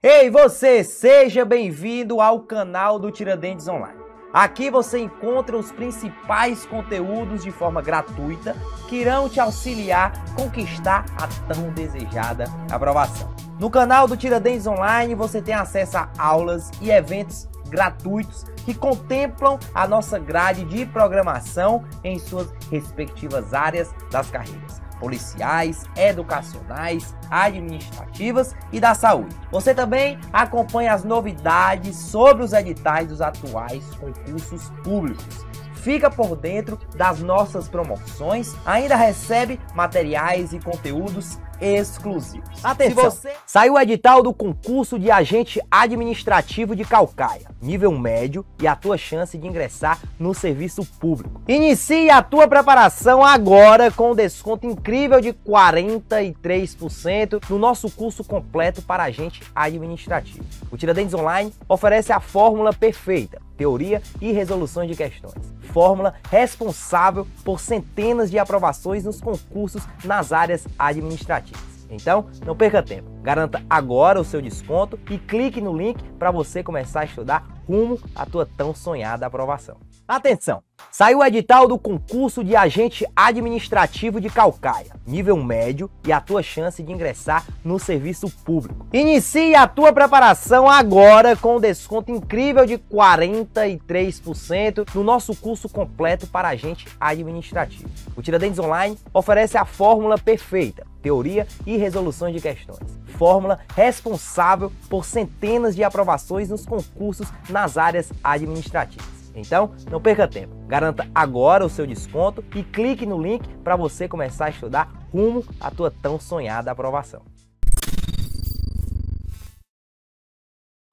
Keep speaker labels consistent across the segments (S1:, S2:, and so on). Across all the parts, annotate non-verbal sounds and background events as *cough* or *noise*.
S1: Ei você, seja bem-vindo ao canal do Tiradentes Online. Aqui você encontra os principais conteúdos de forma gratuita que irão te auxiliar a conquistar a tão desejada aprovação. No canal do Tiradentes Online você tem acesso a aulas e eventos gratuitos que contemplam a nossa grade de programação em suas respectivas áreas das carreiras policiais, educacionais, administrativas e da saúde. Você também acompanha as novidades sobre os editais dos atuais concursos públicos fica por dentro das nossas promoções, ainda recebe materiais e conteúdos exclusivos. Atenção! você... Saiu o edital do concurso de agente administrativo de Calcaia, nível médio e a tua chance de ingressar no serviço público. Inicie a tua preparação agora com um desconto incrível de 43% no nosso curso completo para agente administrativo. O Tiradentes Online oferece a fórmula perfeita teoria e resoluções de questões. Fórmula responsável por centenas de aprovações nos concursos nas áreas administrativas. Então, não perca tempo. Garanta agora o seu desconto e clique no link para você começar a estudar rumo à tua tão sonhada aprovação. Atenção! Saiu o edital do concurso de agente administrativo de Calcaia, nível médio e a tua chance de ingressar no serviço público. Inicie a tua preparação agora com um desconto incrível de 43% no nosso curso completo para agente administrativo. O Tiradentes Online oferece a fórmula perfeita teoria e resoluções de questões. Fórmula responsável por centenas de aprovações nos concursos nas áreas administrativas. Então, não perca tempo. Garanta agora o seu desconto e clique no link para você começar a estudar rumo à tua tão sonhada aprovação.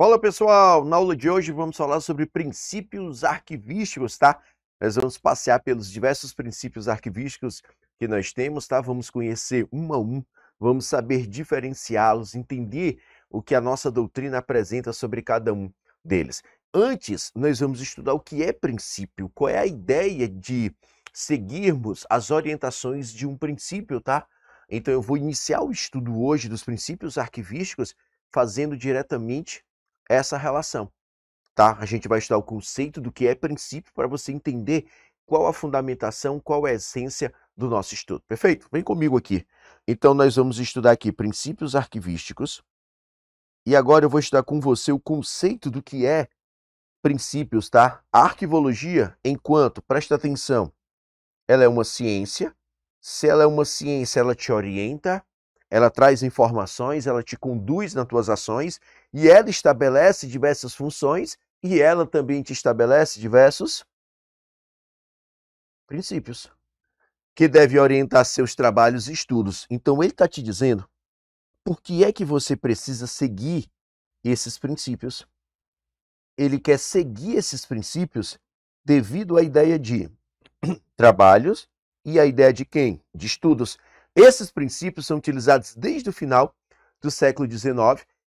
S2: Fala pessoal, na aula de hoje vamos falar sobre princípios arquivísticos, tá? Nós vamos passear pelos diversos princípios arquivísticos que nós temos, tá? Vamos conhecer um a um, vamos saber diferenciá-los, entender o que a nossa doutrina apresenta sobre cada um deles. Antes, nós vamos estudar o que é princípio, qual é a ideia de seguirmos as orientações de um princípio, tá? Então eu vou iniciar o estudo hoje dos princípios arquivísticos fazendo diretamente essa relação, tá? A gente vai estudar o conceito do que é princípio para você entender qual a fundamentação, qual a essência do nosso estudo. Perfeito? Vem comigo aqui. Então, nós vamos estudar aqui princípios arquivísticos. E agora eu vou estudar com você o conceito do que é princípios, tá? A arquivologia, enquanto, presta atenção, ela é uma ciência. Se ela é uma ciência, ela te orienta, ela traz informações, ela te conduz nas tuas ações e ela estabelece diversas funções e ela também te estabelece diversos princípios que deve orientar seus trabalhos e estudos. Então, ele está te dizendo por que é que você precisa seguir esses princípios. Ele quer seguir esses princípios devido à ideia de *clears throat* trabalhos e à ideia de quem? De estudos. Esses princípios são utilizados desde o final do século XIX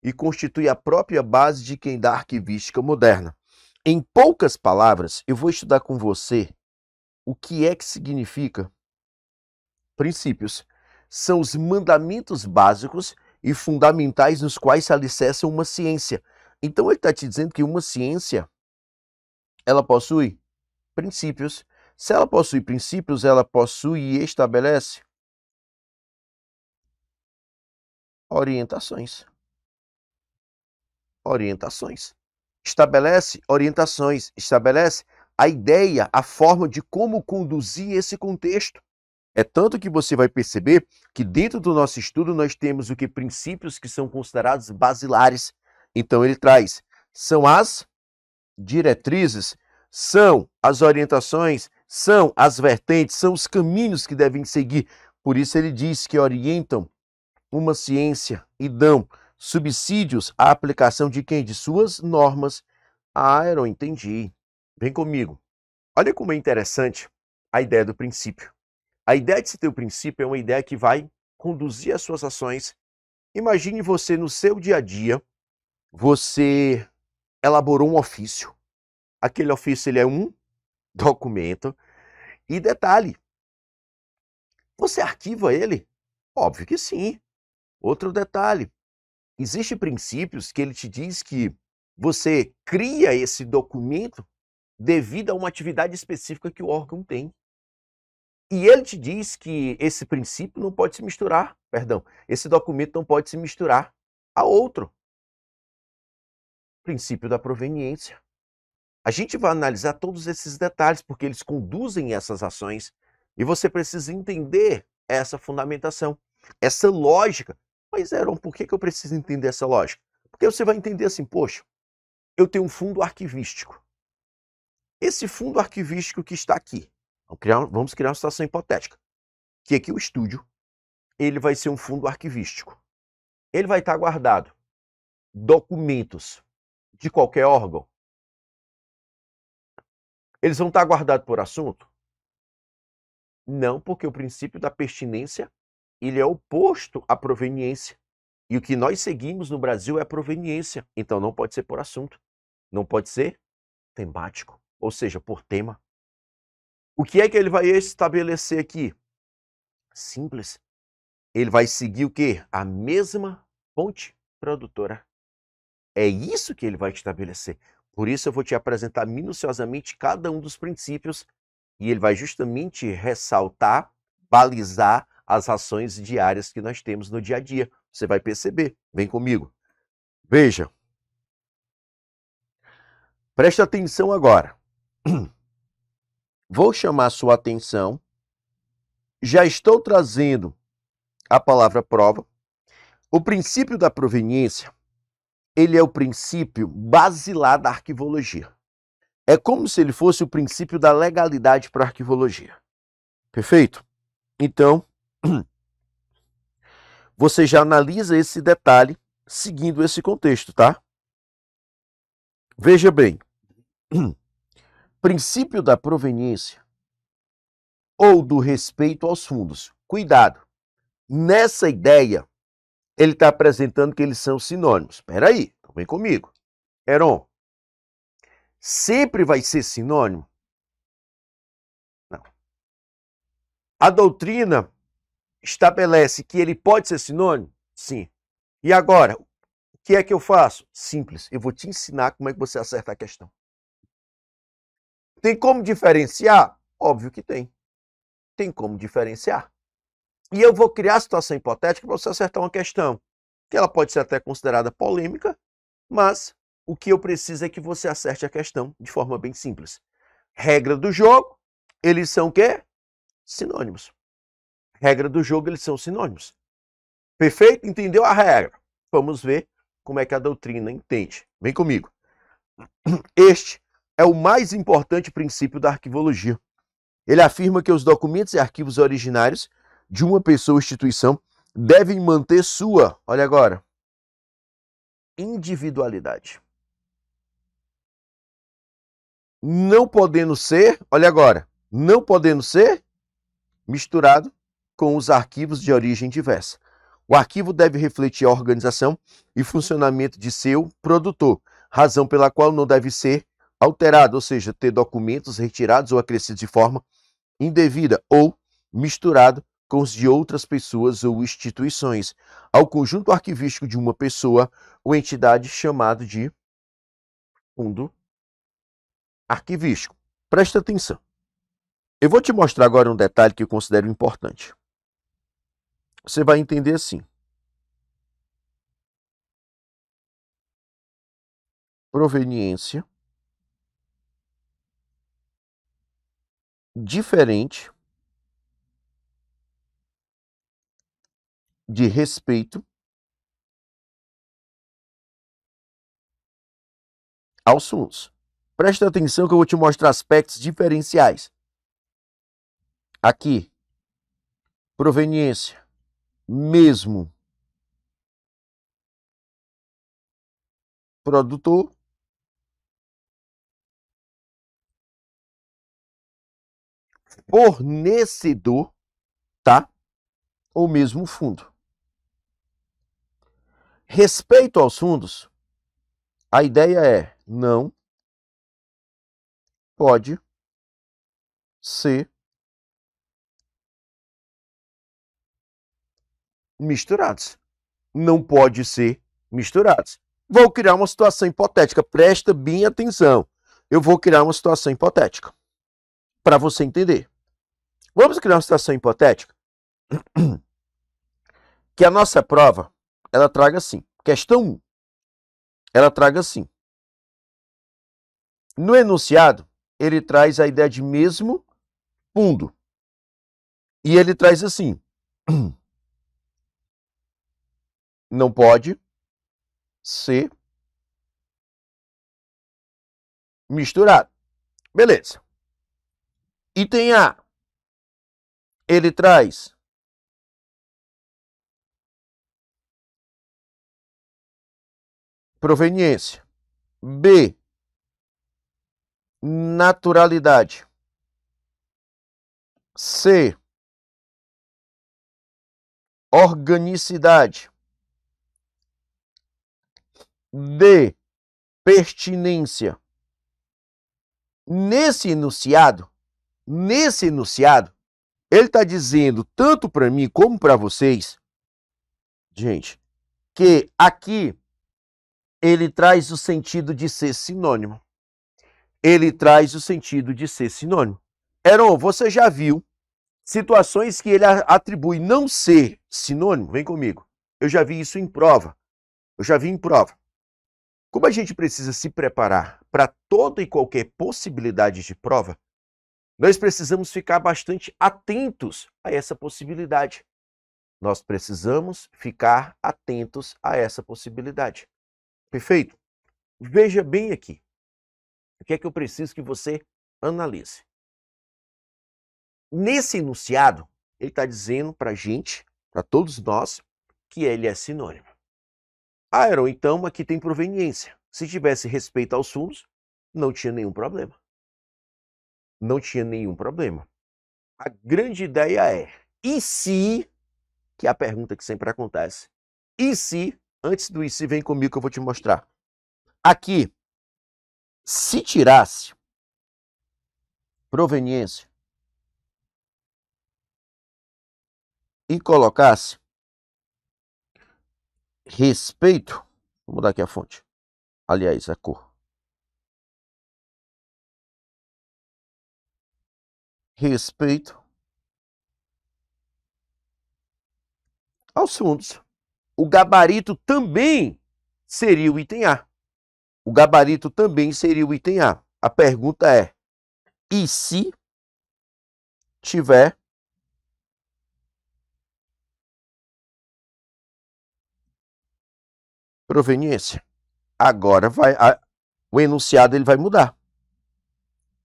S2: e constituem a própria base de quem da arquivística moderna. Em poucas palavras, eu vou estudar com você o que é que significa? Princípios. São os mandamentos básicos e fundamentais nos quais se alicerça uma ciência. Então ele está te dizendo que uma ciência, ela possui
S3: princípios. Se ela possui princípios, ela possui e estabelece orientações. Orientações. Estabelece orientações, estabelece a
S2: ideia, a forma de como conduzir esse contexto. É tanto que você vai perceber que dentro do nosso estudo nós temos o que princípios que são considerados basilares. Então ele traz são as diretrizes, são as orientações, são as vertentes, são os caminhos que devem seguir. Por isso ele diz que orientam uma ciência e dão subsídios à aplicação de quem de suas normas. Ah, eu entendi. Vem comigo. Olha como é interessante a ideia do princípio. A ideia de se ter o princípio é uma ideia que vai conduzir as suas ações. Imagine você no seu dia a dia, você elaborou um ofício. Aquele ofício ele é um *laughs* documento e detalhe. Você arquiva ele? Óbvio que sim. Outro detalhe. Existem princípios que ele te diz que você cria esse documento devido a uma atividade específica que o órgão tem. E ele te diz que esse princípio não pode se misturar, perdão, esse documento não pode se misturar a outro. Princípio da proveniência. A gente vai analisar todos esses detalhes, porque eles conduzem essas ações, e você precisa entender essa fundamentação, essa lógica. Mas, Eron, por que, que eu preciso entender essa lógica? Porque você vai entender assim, poxa, eu tenho um fundo arquivístico. Esse fundo arquivístico que está aqui, vamos criar, vamos criar uma situação hipotética, que aqui o estúdio,
S3: ele vai ser um fundo arquivístico. Ele vai estar guardado documentos de qualquer órgão. Eles
S2: vão estar guardados por assunto? Não, porque o princípio da pertinência ele é oposto à proveniência. E o que nós seguimos no Brasil é a proveniência. Então não pode ser por assunto, não pode ser temático ou seja, por tema. O que é que ele vai estabelecer aqui? Simples. Ele vai seguir o quê? A mesma fonte produtora. É isso que ele vai estabelecer. Por isso eu vou te apresentar minuciosamente cada um dos princípios e ele vai justamente ressaltar, balizar as ações diárias que nós temos no dia a dia. Você vai perceber. Vem comigo. Veja. Preste atenção agora vou chamar sua atenção. Já estou trazendo a palavra prova. O princípio da proveniência, ele é o princípio basilar da arquivologia. É como se ele fosse o princípio da legalidade para a arquivologia. Perfeito? Então, *clears throat* você já analisa esse detalhe seguindo esse contexto, tá? Veja bem. *clears throat* princípio da proveniência ou do respeito aos fundos. Cuidado! Nessa ideia, ele está apresentando que eles são sinônimos. Espera aí, então
S3: vem comigo. Heron, sempre vai ser sinônimo? Não. A doutrina
S2: estabelece que ele pode ser sinônimo? Sim. E agora, o que é que eu faço? Simples, eu vou te ensinar como é que você acerta a questão. Tem como diferenciar? Óbvio que tem. Tem como diferenciar. E eu vou criar a situação hipotética para você acertar uma questão, que ela pode ser até considerada polêmica, mas o que eu preciso é que você acerte a questão de forma bem simples. Regra do jogo, eles são o quê? Sinônimos. Regra do jogo, eles são sinônimos. Perfeito? Entendeu a regra? Vamos ver como é que a doutrina entende. Vem comigo. *clears throat* Este é o mais importante princípio da arquivologia. Ele afirma que os documentos e arquivos originários de uma pessoa ou instituição devem manter sua, olha agora, individualidade. Não podendo ser, olha agora, não podendo ser misturado com os arquivos de origem diversa. O arquivo deve refletir a organização e funcionamento de seu produtor, razão pela qual não deve ser alterado, ou seja, ter documentos retirados ou acrescidos de forma indevida ou misturado com os de outras pessoas ou instituições, ao conjunto arquivístico de uma pessoa ou entidade chamado de fundo arquivístico. Presta atenção. Eu vou te mostrar agora um detalhe que eu considero importante.
S3: Você vai entender assim. Proveniência diferente de respeito aos fundos. Presta atenção que eu vou te mostrar aspectos diferenciais. Aqui, proveniência, mesmo produtor, fornecedor, tá? Ou
S2: mesmo fundo. Respeito aos fundos,
S3: a ideia é não pode ser misturados. Não pode ser misturados. Vou
S2: criar uma situação hipotética. Presta bem atenção. Eu vou criar uma situação hipotética para você entender. Vamos criar uma situação hipotética? *clears throat* Que a nossa prova, ela traga assim. Questão 1, ela traga assim. No enunciado, ele traz a ideia de mesmo fundo. E ele traz assim.
S3: *clears throat* Não pode ser misturado. Beleza. Item A ele traz proveniência. B. Naturalidade. C. Organicidade.
S2: D. Pertinência. Nesse enunciado, nesse enunciado, ele está dizendo, tanto para mim como para vocês, gente, que aqui ele traz o sentido de ser sinônimo. Ele traz o sentido de ser sinônimo. Heron, você já viu situações que ele atribui não ser sinônimo? Vem comigo. Eu já vi isso em prova. Eu já vi em prova. Como a gente precisa se preparar para toda e qualquer possibilidade de prova, nós precisamos ficar bastante atentos a essa possibilidade. Nós precisamos ficar atentos a essa possibilidade. Perfeito? Veja bem aqui. O que é que eu preciso que você analise? Nesse enunciado, ele está dizendo para a gente, para todos nós, que ele é sinônimo. Aeron, ah, então, aqui tem proveniência. Se tivesse respeito aos fundos, não tinha nenhum problema não tinha nenhum problema. A grande ideia é:
S3: e se,
S2: que é a pergunta que sempre acontece, e se, antes do e se, vem comigo que eu vou te mostrar.
S3: Aqui, se tirasse proveniência e colocasse respeito, vou mudar aqui a fonte, aliás, a cor, respeito
S2: aos fundos. O gabarito também seria o item A. O gabarito também seria o item A. A pergunta é: e
S3: se tiver proveniência? Agora vai a, o enunciado ele vai mudar.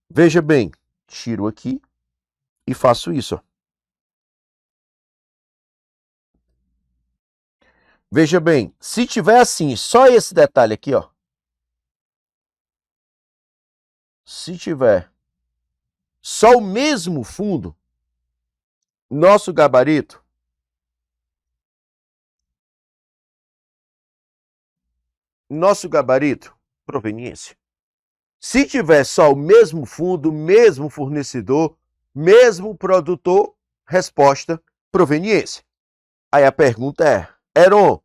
S3: Veja bem, tiro aqui e faço isso. Veja bem, se tiver assim, só esse detalhe aqui, ó. Se tiver só o mesmo fundo, nosso gabarito nosso gabarito proveniência. Se tiver só o mesmo fundo, o mesmo
S2: fornecedor, mesmo produtor, resposta, proveniência.
S3: Aí a pergunta é, Heron,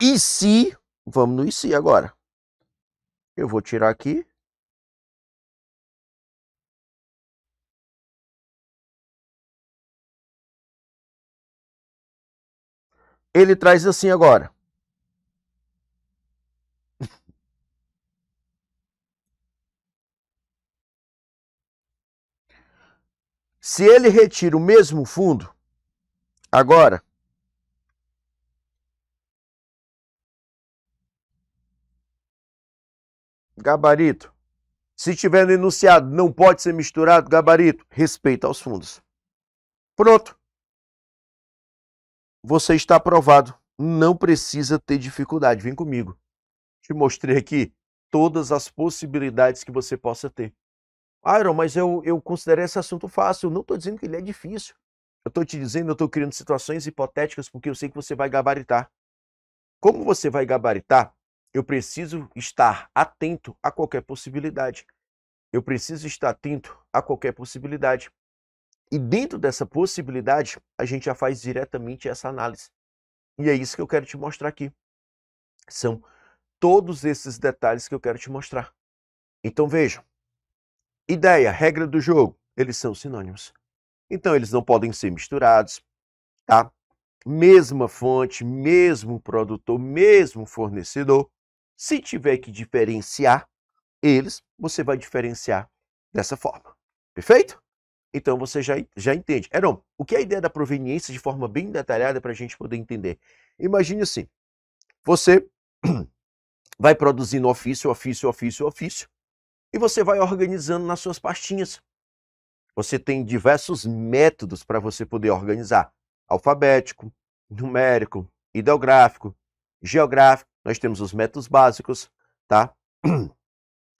S3: e se, vamos no e se agora. Eu vou tirar aqui. Ele traz assim agora. Se ele retira o mesmo fundo, agora, gabarito. Se tiver no enunciado, não pode ser misturado,
S2: gabarito, respeita aos fundos. Pronto. Você está aprovado. Não precisa ter dificuldade. Vem comigo. Te mostrei aqui todas as possibilidades que você possa ter. Iron, mas eu, eu considerei esse assunto fácil. Eu não estou dizendo que ele é difícil. Eu estou te dizendo, eu estou criando situações hipotéticas porque eu sei que você vai gabaritar. Como você vai gabaritar, eu preciso estar atento a qualquer possibilidade. Eu preciso estar atento a qualquer possibilidade. E dentro dessa possibilidade, a gente já faz diretamente essa análise. E é isso que eu quero te mostrar aqui. São todos esses detalhes que eu quero te mostrar. Então vejam, Ideia, regra do jogo, eles são sinônimos. Então eles não podem ser misturados, tá? Mesma fonte, mesmo produtor, mesmo fornecedor. Se tiver que diferenciar eles, você vai diferenciar dessa forma. Perfeito? Então você já, já entende. Heron, o que é a ideia da proveniência de forma bem detalhada para a gente poder entender? Imagine assim: você *clears throat* vai produzindo ofício, ofício, ofício, ofício, e você vai organizando nas suas pastinhas. Você tem diversos métodos para você poder organizar: alfabético, numérico, ideográfico, geográfico. Nós temos os métodos básicos, tá? *clears throat*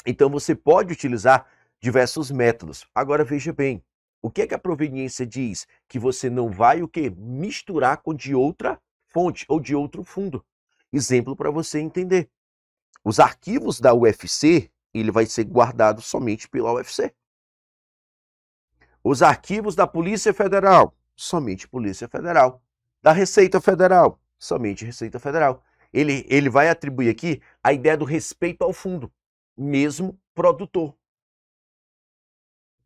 S2: Então você pode utilizar diversos métodos. Agora veja bem, o que é que a proveniência diz? Que você não vai o que misturar com de outra fonte ou de outro fundo. Exemplo para você entender. Os arquivos da UFC, ele vai ser guardado somente pela UFC. Os arquivos da Polícia Federal, somente Polícia Federal. Da Receita Federal, somente Receita Federal. Ele, ele vai atribuir aqui a ideia do respeito ao fundo, mesmo produtor.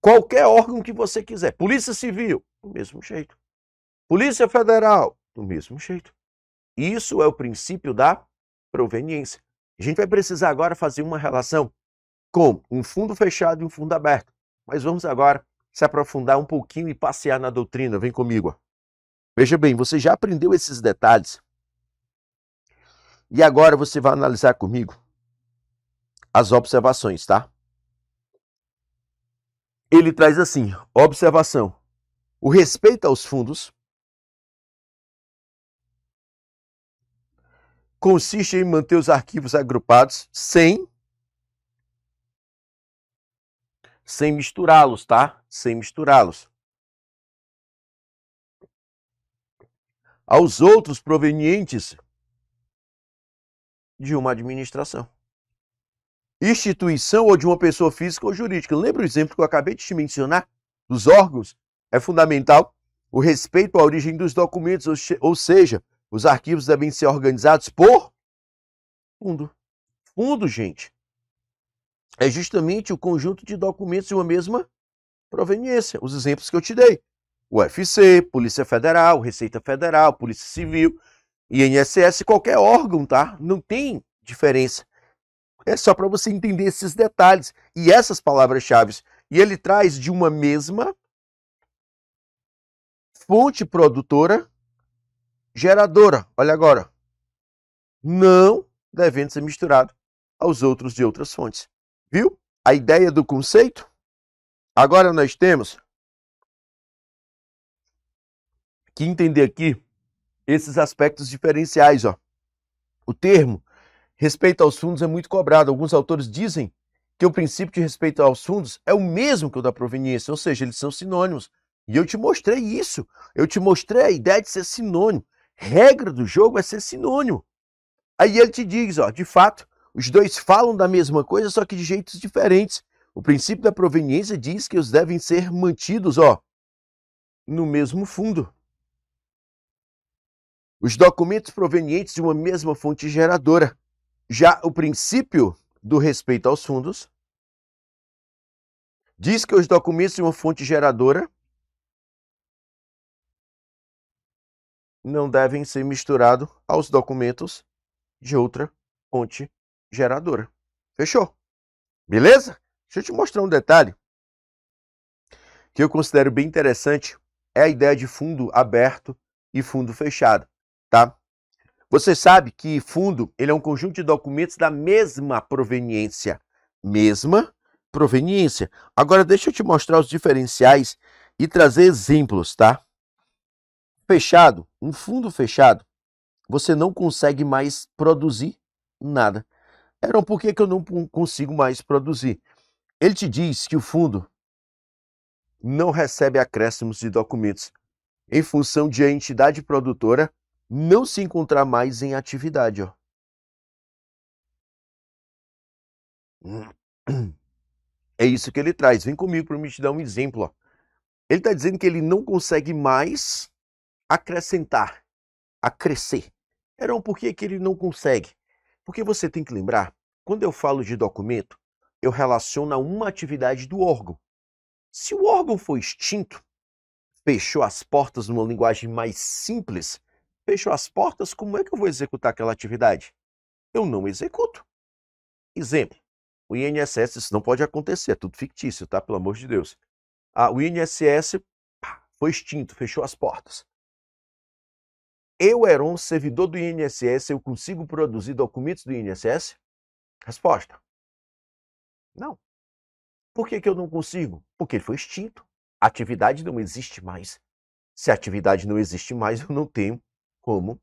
S2: Qualquer órgão que você quiser. Polícia Civil, do mesmo jeito. Polícia Federal, do mesmo jeito. Isso é o princípio da proveniência. A gente vai precisar agora fazer uma relação com um fundo fechado e um fundo aberto. Mas vamos agora se aprofundar um pouquinho e passear na doutrina. Vem comigo. Veja bem, você já aprendeu esses detalhes. E agora você vai analisar comigo as observações, tá? Ele traz assim: observação. O respeito aos fundos consiste em manter os arquivos agrupados
S3: sem sem misturá-los, tá? Sem misturá-los. Aos outros provenientes de uma administração,
S2: instituição ou de uma pessoa física ou jurídica. Lembra o exemplo que eu acabei de te mencionar dos órgãos? É fundamental o respeito à origem dos documentos, ou seja, os arquivos devem ser organizados por fundo. Fundo, gente é justamente o conjunto de documentos de uma mesma proveniência, os exemplos que eu te dei. UFC, Polícia Federal, Receita Federal, Polícia Civil, INSS, qualquer órgão, tá? Não tem diferença. É só para você entender esses detalhes e essas palavras-chave. E ele traz de uma mesma fonte produtora geradora. Olha agora. Não devendo ser misturado aos
S3: outros de outras fontes. Viu a ideia do conceito? Agora nós temos que entender aqui
S2: esses aspectos diferenciais, ó. O termo respeito aos fundos é muito cobrado. Alguns autores dizem que o princípio de respeito aos fundos é o mesmo que o da proveniência, ou seja, eles são sinônimos. E eu te mostrei isso. Eu te mostrei a ideia de ser sinônimo. Regra do jogo é ser sinônimo. Aí ele te diz, ó, de fato, os dois falam da mesma coisa, só que de jeitos diferentes. O princípio da proveniência diz que os devem ser mantidos, ó, no mesmo fundo. Os documentos provenientes de uma mesma fonte geradora. Já o princípio
S3: do respeito aos fundos diz que os documentos de uma fonte geradora não devem
S2: ser misturados aos documentos de outra fonte geradora. Fechou? Beleza? Deixa eu te mostrar um detalhe que eu considero bem interessante, é a ideia de fundo aberto e fundo fechado, tá? Você sabe que fundo, ele é um conjunto de documentos da mesma proveniência, mesma proveniência. Agora deixa eu te mostrar os diferenciais e trazer exemplos, tá? Fechado, um fundo fechado, você não consegue mais produzir nada. Eram por que eu não consigo mais produzir? Ele te diz que o fundo não recebe acréscimos de documentos em função de a entidade produtora não se encontrar mais em atividade. Ó. É isso que ele traz. Vem comigo para me te dar um exemplo. Ó. Ele está dizendo que ele não consegue mais acrescentar, acrescer. Era um porquê que ele não consegue. Porque você tem que lembrar, quando eu falo de documento, eu relaciono a uma atividade do órgão. Se o órgão for extinto, fechou as portas numa linguagem mais simples, fechou as portas, como é que eu vou executar aquela atividade? Eu não executo. Exemplo, o INSS, isso não pode acontecer, é tudo fictício, tá? Pelo amor de Deus. Ah, o INSS pá, foi extinto, fechou as portas. Eu, Heron, servidor do INSS, eu consigo produzir documentos do INSS? Resposta: Não. Por que, que eu não consigo? Porque ele foi extinto. A atividade não existe mais. Se a atividade não existe mais, *laughs* eu não tenho como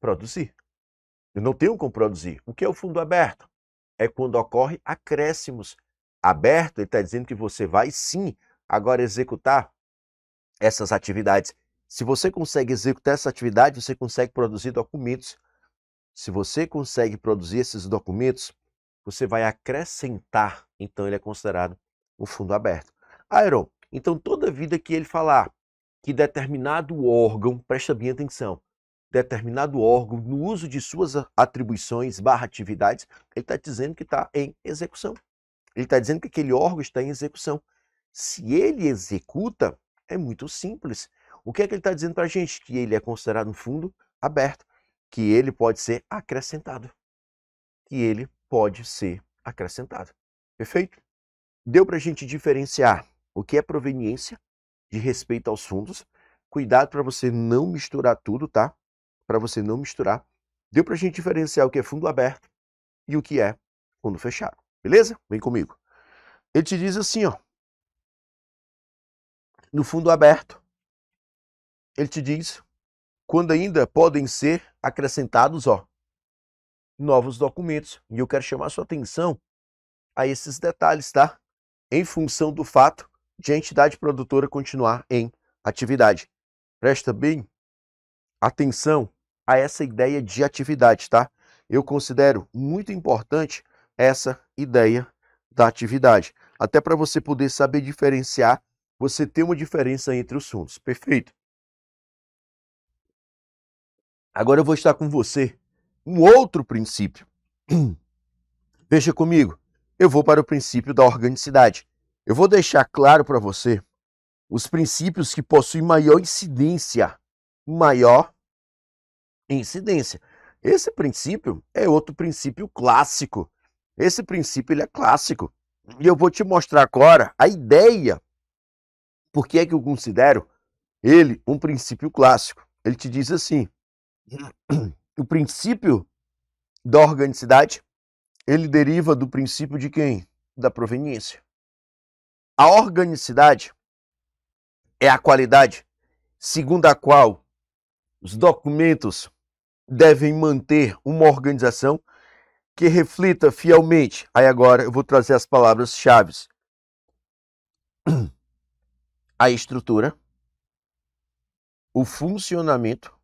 S2: produzir. Eu não tenho como produzir. O que é o fundo aberto? É quando ocorre acréscimos. Aberto, ele está dizendo que você vai sim agora executar essas atividades. Se você consegue executar essa atividade, você consegue produzir documentos. Se você consegue produzir esses documentos, você vai acrescentar, então ele é considerado um fundo aberto. Aeron, ah, então toda vida que ele falar que determinado órgão, presta bem atenção, determinado órgão, no uso de suas atribuições barra atividades, ele está dizendo que está em execução. Ele está dizendo que aquele órgão está em execução. Se ele executa, é muito simples. O que é que ele está dizendo para a gente? Que ele é considerado um fundo aberto, que ele pode ser acrescentado. Que ele pode ser acrescentado. Perfeito? Deu para a gente diferenciar o que é proveniência de respeito aos fundos. Cuidado para você não misturar tudo, tá? Para você não misturar. Deu para a gente diferenciar o que é fundo aberto e o que é fundo
S3: fechado. Beleza? Vem comigo. Ele te diz assim, ó. No fundo aberto, ele te diz quando ainda podem
S2: ser acrescentados ó, novos documentos. E eu quero chamar sua atenção a esses detalhes, tá? Em função do fato de a entidade produtora continuar em atividade. Presta bem atenção a essa ideia de atividade, tá? Eu considero muito importante essa ideia da atividade, até para você poder saber diferenciar, você ter uma diferença entre os fundos, perfeito? Agora eu vou estar com você. Um outro princípio. *clears throat* Veja comigo. Eu vou para o princípio da organicidade. Eu vou deixar claro para você os princípios que possuem maior incidência. Maior incidência. Esse princípio é outro princípio clássico. Esse princípio ele é clássico. E eu vou te mostrar agora a ideia. Por que é que eu considero ele um princípio clássico? Ele te diz assim: o princípio da organicidade, ele deriva do princípio de quem? Da proveniência. A organicidade é a qualidade segundo a qual os documentos devem manter uma organização que reflita fielmente. Aí agora eu vou trazer as palavras-chave: a estrutura, o funcionamento,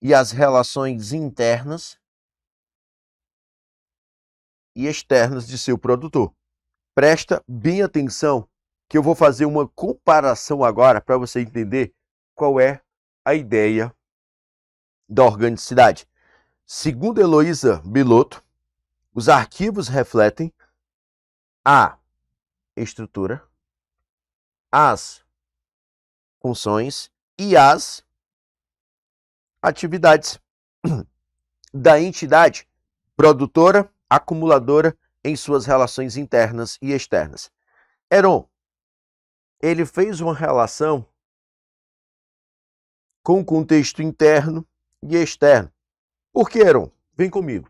S2: e as relações internas e externas de seu produtor. Presta bem atenção que eu vou fazer uma comparação agora para você entender qual é a ideia da organicidade. Segundo Heloísa Biloto, os arquivos refletem a estrutura, as funções e as atividades *clears throat* da entidade produtora, acumuladora em suas relações internas e externas. Heron, ele fez uma relação com o contexto interno e externo. Por que, Heron? Vem comigo.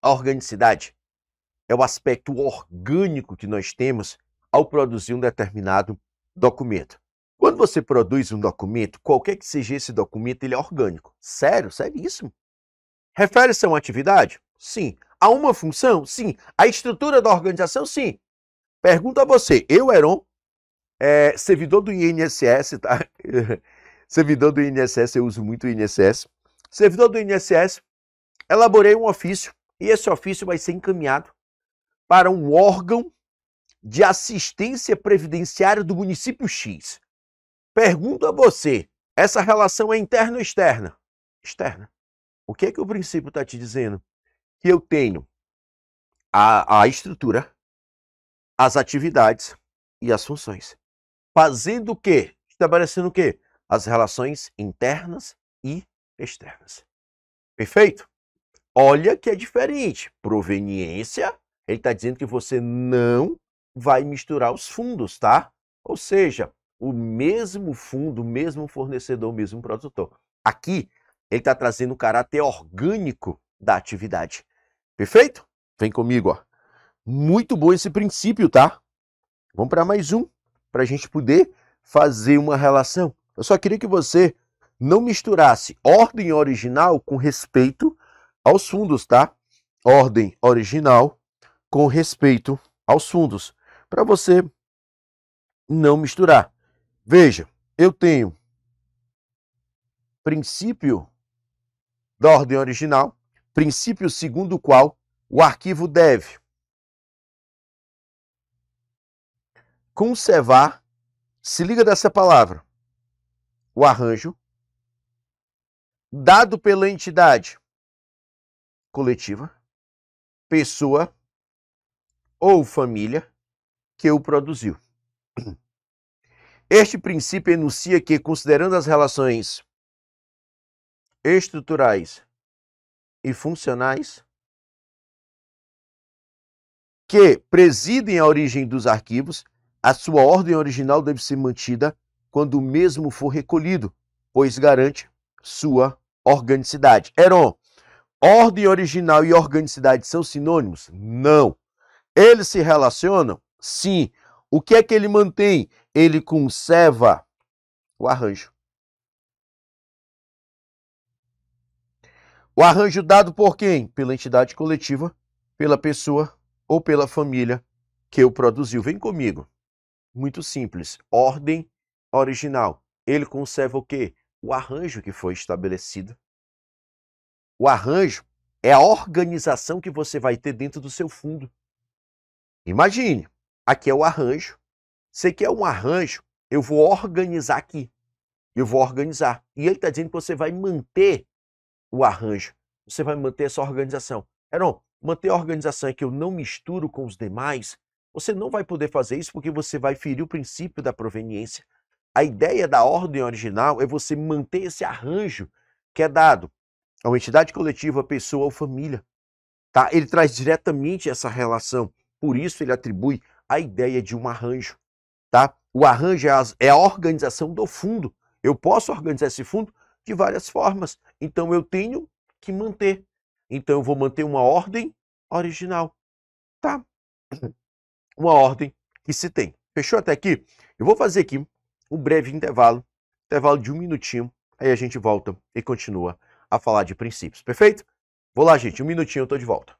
S2: A organicidade é o aspecto orgânico que nós temos ao produzir um determinado documento. Quando você produz um documento, qualquer que seja esse documento, ele é orgânico. Sério, seríssimo. Refere-se a uma atividade? Sim. A uma função? Sim. A estrutura da organização? Sim. Pergunto a você, eu, Heron, é, servidor do INSS, tá? *laughs* servidor do INSS, eu uso muito o INSS. Servidor do INSS, elaborei um ofício e esse ofício vai ser encaminhado para um órgão de assistência previdenciária do município X. Pergunto a você, essa relação é interna ou externa? Externa. O que é que o princípio está te dizendo? Que eu tenho a, a estrutura, as atividades e as funções. Fazendo o quê? Estabelecendo o quê? As relações internas e externas. Perfeito? Olha que é diferente. Proveniência, ele está dizendo que você não vai misturar os fundos, tá? Ou seja, o mesmo fundo, o mesmo fornecedor, o mesmo produtor. Aqui, ele está trazendo o um caráter orgânico da atividade. Perfeito? Vem comigo, ó. Muito bom esse princípio, tá? Vamos para mais um, para a gente poder fazer uma relação. Eu só queria que você não misturasse ordem original com respeito aos fundos, tá? Ordem original com respeito aos fundos, para você não misturar. Veja, eu tenho princípio da ordem original, princípio segundo o qual o arquivo
S3: deve conservar, se liga dessa palavra, o arranjo
S2: dado pela entidade coletiva, pessoa ou família que o produziu. Este princípio enuncia que, considerando as relações
S3: estruturais e funcionais que presidem a origem dos arquivos, a sua ordem
S2: original deve ser mantida quando o mesmo for recolhido, pois garante sua organicidade. Heron, ordem original e organicidade são sinônimos? Não. Eles se relacionam? Sim. O que é que ele mantém? ele conserva o arranjo. O arranjo dado por quem? Pela entidade coletiva, pela pessoa ou pela família que o produziu. Vem comigo. Muito simples. Ordem original. Ele conserva o quê? O arranjo que foi estabelecido. O arranjo é a organização que você vai ter dentro do seu fundo. Imagine, aqui é o arranjo você quer um arranjo? Eu vou organizar aqui. Eu vou organizar. E ele está dizendo que você vai manter o arranjo. Você vai manter essa organização. Heron, manter a organização é que eu não misturo com os demais. Você não vai poder fazer isso porque você vai ferir o princípio da proveniência. A ideia da ordem original é você manter esse arranjo que é dado a uma entidade coletiva, a pessoa ou família. Tá? Ele traz diretamente essa relação. Por isso ele atribui a ideia de um arranjo. Tá? O arranjo é a, é a organização do fundo. Eu posso organizar esse fundo de várias formas. Então eu tenho que manter. Então eu vou manter uma ordem original. Tá? *clears throat* Uma ordem que se tem. Fechou até aqui? Eu vou fazer aqui um breve intervalo, intervalo de um minutinho, aí a gente volta e continua a falar de princípios, perfeito? Vou lá, gente, um minutinho, eu estou de volta.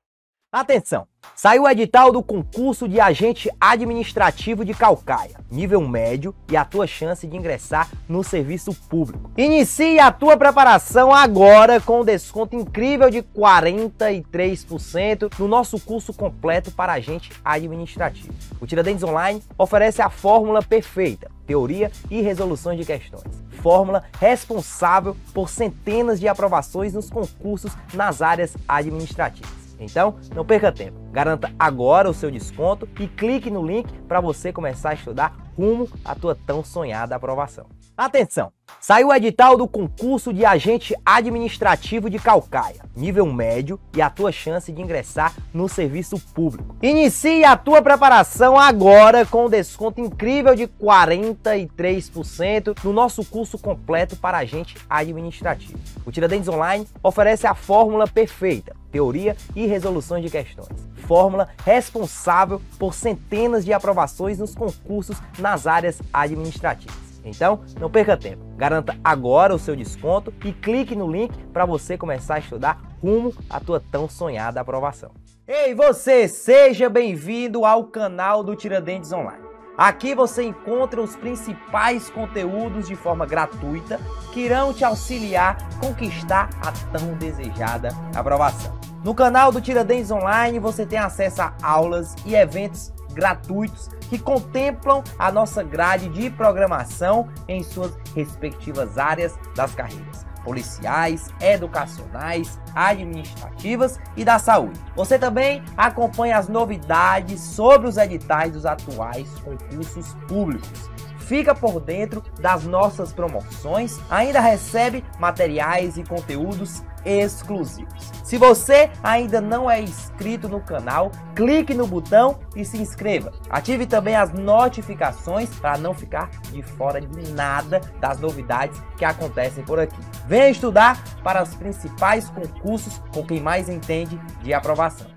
S1: Atenção! Saiu o edital do concurso de agente administrativo de Calcaia, nível médio e a tua chance de ingressar no serviço público. Inicie a tua preparação agora com um desconto incrível de 43% no nosso curso completo para agente administrativo. O Tiradentes Online oferece a fórmula perfeita, teoria e resoluções de questões fórmula responsável por centenas de aprovações nos concursos nas áreas administrativas. Então, não perca tempo. Garanta agora o seu desconto e clique no link para você começar a estudar rumo à tua tão sonhada aprovação. Atenção! Saiu o edital do concurso de agente administrativo de Calcaia, nível médio e a tua chance de ingressar no serviço público. Inicie a tua preparação agora com um desconto incrível de 43% no nosso curso completo para agente administrativo. O Tiradentes Online oferece a fórmula perfeita, teoria e resoluções de questões. Fórmula responsável por centenas de aprovações nos concursos nas áreas administrativas. Então, não perca tempo. Garanta agora o seu desconto e clique no link para você começar a estudar rumo à tua tão sonhada aprovação. Ei, você, seja bem-vindo ao canal do Tiradentes Online. Aqui você encontra os principais conteúdos de forma gratuita que irão te auxiliar a conquistar a tão desejada aprovação. No canal do Tiradentes Online você tem acesso a aulas e eventos gratuitos que contemplam a nossa grade de programação em suas respectivas áreas das carreiras policiais, educacionais, administrativas e da saúde. Você também acompanha as novidades sobre os editais dos atuais concursos públicos fica por dentro das nossas promoções, ainda recebe materiais e conteúdos exclusivos. Se você ainda não é inscrito no canal, clique no botão e se inscreva. Ative também as notificações para não ficar de fora de nada das novidades que acontecem por aqui. Venha estudar para os principais concursos com quem mais entende de aprovação.